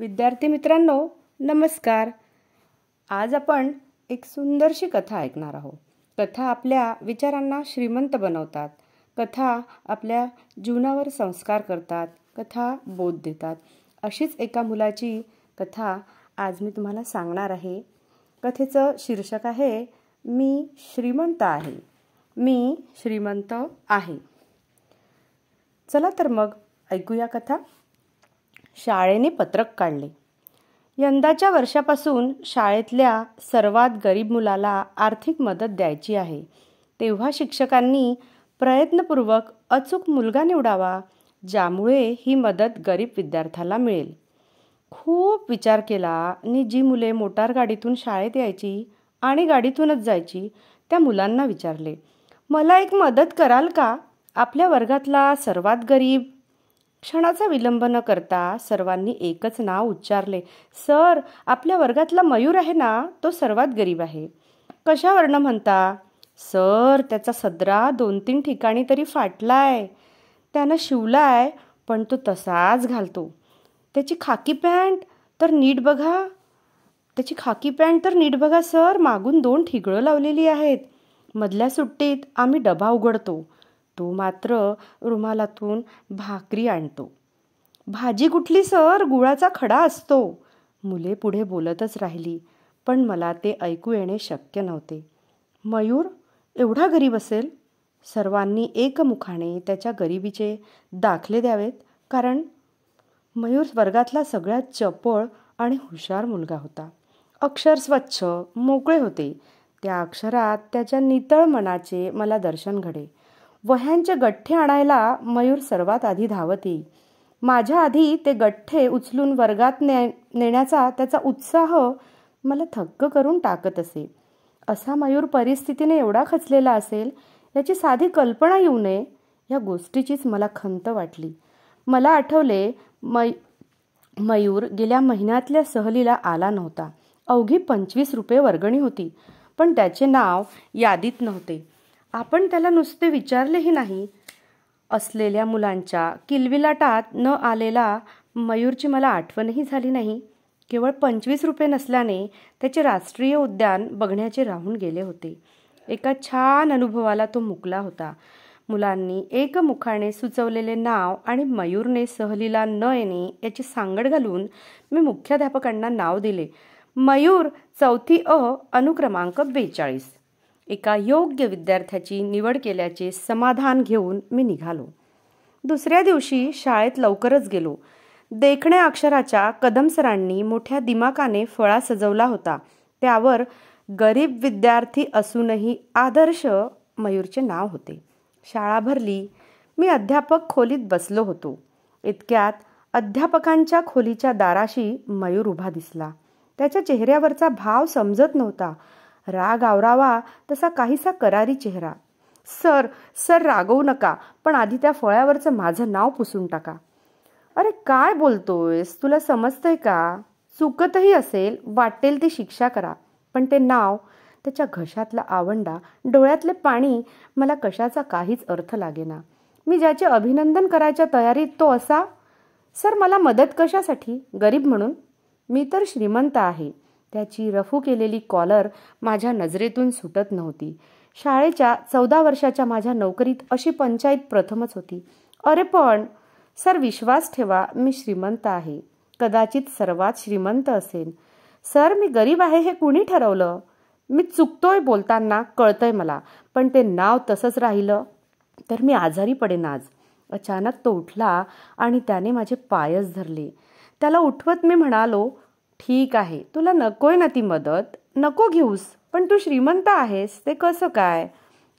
विद्यार्थी मित्रांनो नमस्कार आज आपण एक सुंदरशी कथा ऐकणार आहोत कथा आपल्या विचारांना श्रीमंत बनवतात कथा आपल्या जीवनावर संस्कार करतात कथा बोध देतात अशीच एका मुलाची कथा आज मी तुम्हाला सांगणार आहे कथेचं शीर्षक आहे मी श्रीमंत आहे मी श्रीमंत आहे चला तर मग ऐकूया कथा शाळेने पत्रक काढले यंदाच्या वर्षापासून शाळेतल्या सर्वात गरीब मुलाला आर्थिक मदत द्यायची आहे तेव्हा शिक्षकांनी प्रयत्नपूर्वक अचूक मुलगा निवडावा ज्यामुळे ही मदत गरीब विद्यार्थ्याला मिळेल खूप विचार केला आणि जी मुले मोटार गाडीतून शाळेत यायची आणि गाडीतूनच जायची त्या मुलांना विचारले मला एक मदत कराल का आपल्या वर्गातला सर्वात गरीब क्षणाचा विलंब न करता सर्वांनी एकच नाव उच्चारले सर आपल्या वर्गातला मयूर आहे ना तो सर्वात गरीब आहे कशावरनं म्हणता सर त्याचा सदरा दोन तीन ठिकाणी तरी फाटलाय त्यानं शिवलाय पण तो तसाच घालतो त्याची खाकी पॅन्ट तर नीट बघा त्याची खाकी पॅन्ट तर नीट बघा सर मागून दोन ठिगळं लावलेली आहेत मधल्या सुट्टीत आम्ही डबा उघडतो तो मात्र रुमालातून भाकरी आणतो भाजी कुठली सर गुळाचा खडा असतो मुले पुढे बोलतच राहिली पण मला ते ऐकू येणे शक्य नव्हते मयूर एवढा गरीब असेल सर्वांनी एकमुखाने त्याच्या गरिबीचे दाखले द्यावेत कारण मयूर वर्गातला सगळ्यात चपळ आणि हुशार मुलगा होता अक्षर स्वच्छ मोकळे होते त्या अक्षरात त्याच्या नितळ मनाचे मला दर्शन घडे वह्यांचे गठ्ठे आणायला मयूर सर्वात आधी धावती माझ्या आधी ते गठ्ठे उचलून वर्गात ने नेण्याचा त्याचा उत्साह हो, मला थक्क करून टाकत असे असा मयूर परिस्थितीने एवढा खचलेला असेल याची साधी कल्पना येऊ नये या गोष्टीचीच मला खंत वाटली मला आठवले मय मयूर गेल्या महिन्यातल्या सहलीला आला नव्हता अवघी पंचवीस रुपये वर्गणी होती पण त्याचे नाव यादीत नव्हते आपण त्याला नुसते विचारलेही नाही असलेल्या मुलांच्या किलविलाटात न आलेला मयूरची मला आठवणही झाली नाही केवळ पंचवीस रुपये नसल्याने त्याचे राष्ट्रीय उद्यान बघण्याचे राहून गेले होते एका छान अनुभवाला तो मुकला होता मुलांनी एकमुखाने सुचवलेले नाव आणि मयूरने सहलीला न येणे याची सांगड घालून मी मुख्याध्यापकांना नाव दिले मयूर चौथी अ अनुक्रमांक बेचाळीस एका योग्य विद्यार्थ्याची निवड केल्याचे समाधान घेऊन मी निघालो दुसऱ्या दिवशी शाळेत लवकरच गेलो देखण्या अक्षराच्या कदमसरांनी मोठ्या दिमाकाने फळा सजवला होता त्यावर गरीब विद्यार्थी असूनही आदर्श मयूरचे नाव होते शाळा भरली मी अध्यापक खोलीत बसलो होतो इतक्यात अध्यापकांच्या खोलीच्या दाराशी मयूर उभा दिसला त्याच्या चेहऱ्यावरचा भाव समजत नव्हता राग आवरावा तसा काहीसा करारी चेहरा सर सर रागवू नका पण आधी त्या फळ्यावरचं माझं नाव पुसून टाका अरे काय बोलतोयस तुला समजतंय का चुकतही असेल वाटेल ती शिक्षा करा पण ते नाव त्याच्या घशातला आवंडा डोळ्यातले पाणी मला कशाचा काहीच अर्थ लागेना मी ज्याचे अभिनंदन करायच्या तयारीत तो असा सर मला मदत कशासाठी गरीब म्हणून मी तर श्रीमंत आहे त्याची रफू केलेली कॉलर माझ्या नजरेतून सुटत नव्हती शाळेच्या चौदा वर्षाच्या माझ्या नोकरीत अशी पंचायत प्रथमच होती अरे पण सर विश्वास ठेवा मी श्रीमंत आहे कदाचित सर्वात श्रीमंत असेल सर मी गरीब आहे हे कुणी ठरवलं मी चुकतोय बोलताना कळतंय मला पण ते नाव तसंच राहिलं तर मी आजारी पडेन आज अचानक तो उठला आणि त्याने माझे पायच धरले त्याला उठवत मी म्हणालो ठीक आहे तुला नकोय ना ती मदत नको घेऊस पण तू श्रीमंत आहेस ते कसं काय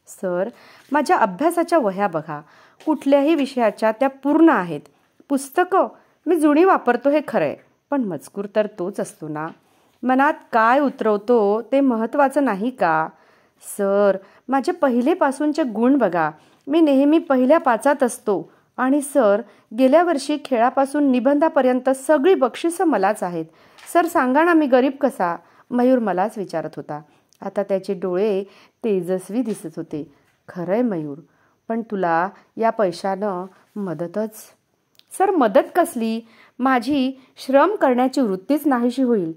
सर माझ्या अभ्यासाच्या वह्या बघा कुठल्याही विषयाच्या त्या पूर्ण आहेत पुस्तकं मी जुनी वापरतो हे खरं आहे पण मजकूर तर तोच असतो ना मनात काय उतरवतो ते महत्त्वाचं नाही का सर माझे पहिलेपासूनचे गुण बघा मी नेहमी पहिल्या पाचात असतो आणि सर गेल्या वर्षी खेळापासून निबंधापर्यंत सगळी बक्षिसं मलाच आहेत सर सांगा ना मी गरीब कसा मयूर मलाच विचारत होता आता त्याचे डोळे तेजस्वी दिसत होते खरंय मयूर पण तुला या पैशानं मदतच सर मदत कसली माझी श्रम करण्याची वृत्तीच नाहीशी होईल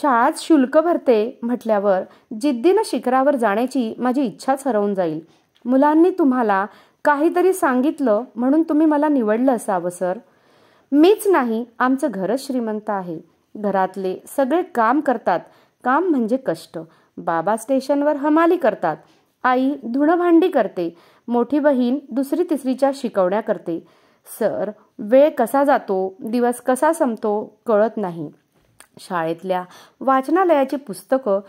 शाळाच शुल्क भरते म्हटल्यावर जिद्दीनं शिखरावर जाण्याची माझी इच्छाच हरवून जाईल मुलांनी तुम्हाला काहीतरी सांगितलं म्हणून तुम्ही मला निवडलं असावं सर मीच नाही आमचं घरच श्रीमंत आहे घरातले सगळे काम करतात काम म्हणजे कष्ट बाबा स्टेशनवर हमाली करतात आई धुणभांडी करते मोठी बहीण दुसरी तिसरीच्या शिकवण्या करते सर वेळ कसा जातो दिवस कसा संपतो कळत नाही शाळेतल्या वाचनालयाची पुस्तकं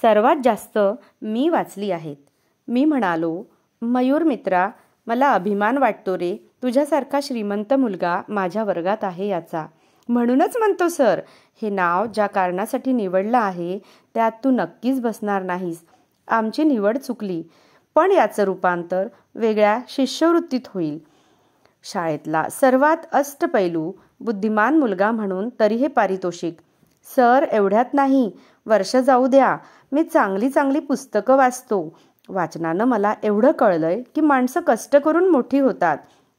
सर्वात जास्त मी वाचली आहेत मी म्हणालो मयूर मित्रा मला अभिमान वाटतो रे तुझ्यासारखा श्रीमंत मुलगा माझ्या वर्गात आहे याचा म्हणूनच म्हणतो सर हे नाव ज्या कारणासाठी निवडलं आहे त्यात तू नक्कीच बसणार नाहीस आमची निवड चुकली पण याचं रूपांतर वेगळ्या शिष्यवृत्तीत होईल शाळेतला सर्वात अष्टपैलू बुद्धिमान मुलगा म्हणून तरी हे पारितोषिक सर एवढ्यात नाही वर्ष जाऊ द्या मी चांगली चांगली पुस्तकं वाचतो वाचनानं मला एवढं कळलंय की माणसं कष्ट करून मोठी होतात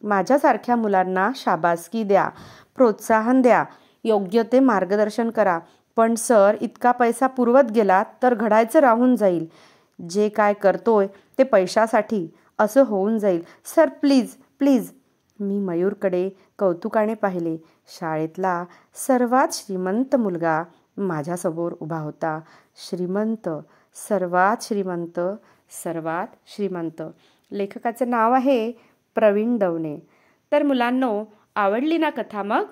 माझ्यासारख्या मुलांना शाबासकी द्या प्रोत्साहन द्या योग्य ते मार्गदर्शन करा पण सर इतका पैसा पुरवत गेला तर घडायचं राहून जाईल जे काय करतोय ते पैशासाठी असं होऊन जाईल सर प्लीज प्लीज मी मयूरकडे कौतुकाने पाहिले शाळेतला सर्वात श्रीमंत मुलगा माझ्यासमोर उभा होता श्रीमंत सर्वात श्रीमंत सर्वात श्रीमंत लेखकाचं नाव आहे प्रवीण दवणे तर मुलांनो आवडली ना कथा मग